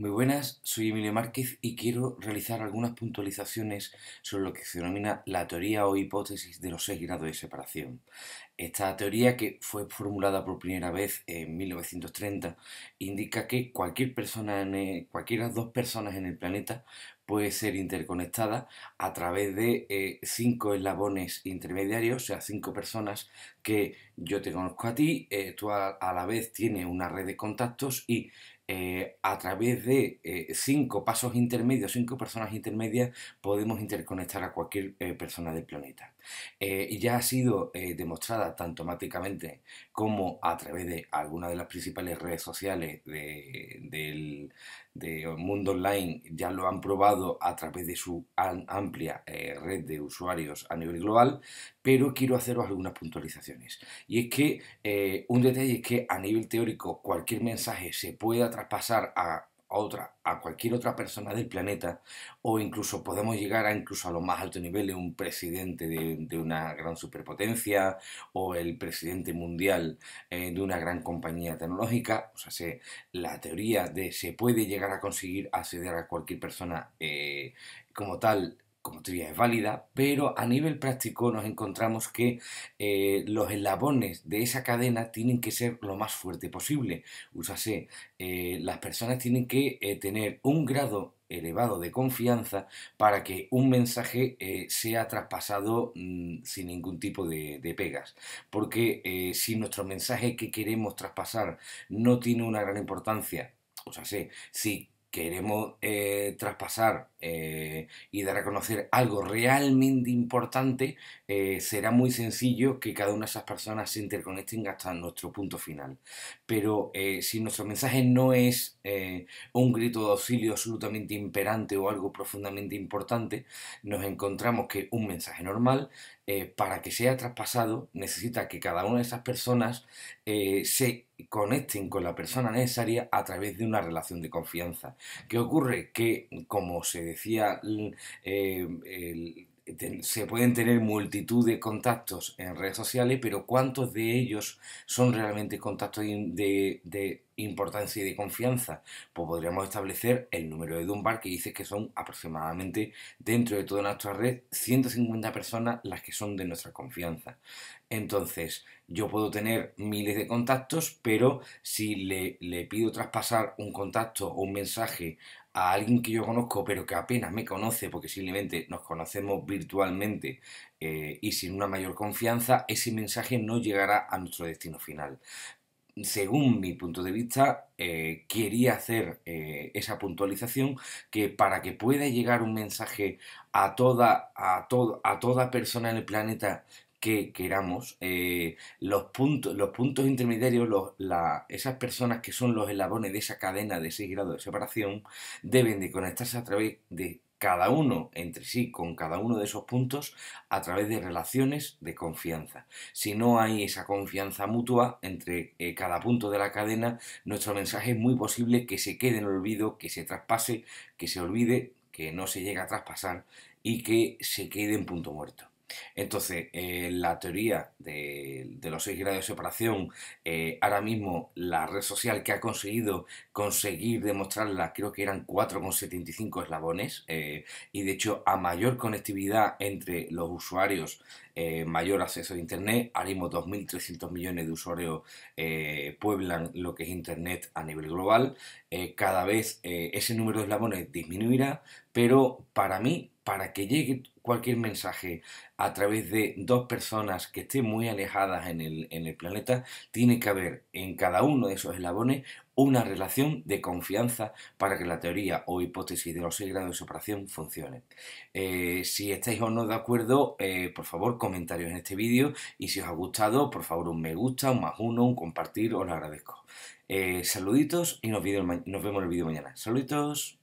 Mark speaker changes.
Speaker 1: Muy buenas, soy Emilio Márquez y quiero realizar algunas puntualizaciones sobre lo que se denomina la teoría o hipótesis de los seis grados de separación. Esta teoría, que fue formulada por primera vez en 1930, indica que cualquier persona en cualquiera dos personas en el planeta puede ser interconectada a través de eh, cinco eslabones intermediarios, o sea, cinco personas que yo te conozco a ti, eh, tú a, la vez tienes una red de contactos y eh, a través de eh, cinco pasos intermedios, cinco personas intermedias, podemos interconectar a cualquier eh, persona del planeta. y ya ha sido demostrada tanto automáticamente como a través de algunas de las principales redes sociales del, de eh, mundo online ya lo han probado a través de su amplia eh, red de usuarios a nivel global, pero quiero haceros algunas puntualizaciones. Y es que eh, un detalle es que a nivel teórico cualquier mensaje se pueda traspasar a a, otra, a cualquier otra persona del planeta o incluso podemos llegar a incluso a los más altos niveles, un presidente de, una gran superpotencia o el presidente mundial eh, de una gran compañía tecnológica. O sea, la teoría de se puede llegar a conseguir acceder a cualquier persona eh, como tal como teoría es válida, pero a nivel práctico nos encontramos que eh, los eslabones de esa cadena tienen que ser lo más fuerte posible. o eh, las personas tienen que eh, tener un grado elevado de confianza para que un mensaje eh, sea traspasado mm, sin ningún tipo de, pegas. Porque si nuestro mensaje que queremos traspasar no tiene una gran importancia, o sea, sé, si queremos eh, traspasar eh, y dar a conocer algo realmente importante, eh, será muy sencillo que cada una de esas personas se interconecten hasta nuestro punto final. Pero si nuestro mensaje no es un grito de auxilio absolutamente imperante o algo profundamente importante, nos encontramos que un mensaje normal eh, para que sea traspasado necesita que cada una de esas personas eh, se conecten con la persona necesaria a través de una relación de confianza. ¿Qué ocurre? Que, como se decía mm, eh, se pueden tener multitud de contactos en redes sociales, pero ¿cuántos de ellos son realmente contactos de, importancia y de confianza? Pues podríamos establecer el número de Dunbar que dice que son aproximadamente dentro de toda nuestra red 150 personas las que son de nuestra confianza. Entonces, yo puedo tener miles de contactos, pero si le, le pido traspasar un contacto o un mensaje a alguien que yo conozco pero que apenas me conoce porque simplemente nos conocemos virtualmente eh, y sin una mayor confianza, ese mensaje no llegará a nuestro destino final. Según mi punto de vista, eh, quería hacer eh, esa puntualización que para que pueda llegar un mensaje a toda, a, a toda persona en el planeta que queramos, eh, los, puntos, los puntos intermediarios, esas personas que son los eslabones de esa cadena de 6 grados de separación, deben de conectarse a través de cada uno entre sí, con cada uno de esos puntos, a través de relaciones de confianza. Si no hay esa confianza mutua entre eh, cada punto de la cadena, nuestro mensaje es muy posible que se quede en olvido, que se traspase, que se olvide, que no se llegue a traspasar y que se quede en punto muerto. Entonces, eh, la teoría de, los seis grados de separación, eh, ahora mismo la red social que ha conseguido conseguir demostrarla, creo que eran 4,75 eslabones, eh, y de hecho a mayor conectividad entre los usuarios, mayor acceso a Internet, ahora mismo 2.300 millones de usuarios pueblan lo que es Internet a nivel global, cada vez ese número de eslabones disminuirá, pero para mí para que llegue cualquier mensaje a través de dos personas que estén muy alejadas en el, planeta, tiene que haber en cada uno de esos eslabones una relación de confianza para que la teoría o hipótesis de los seis grados de separación funcione. Eh, si estáis o no de acuerdo, eh, por favor comentarios en este vídeo y si os ha gustado, por favor un me gusta, un más uno, un compartir, os lo agradezco. Eh, saluditos y nos, vemos en el vídeo mañana. Saluditos.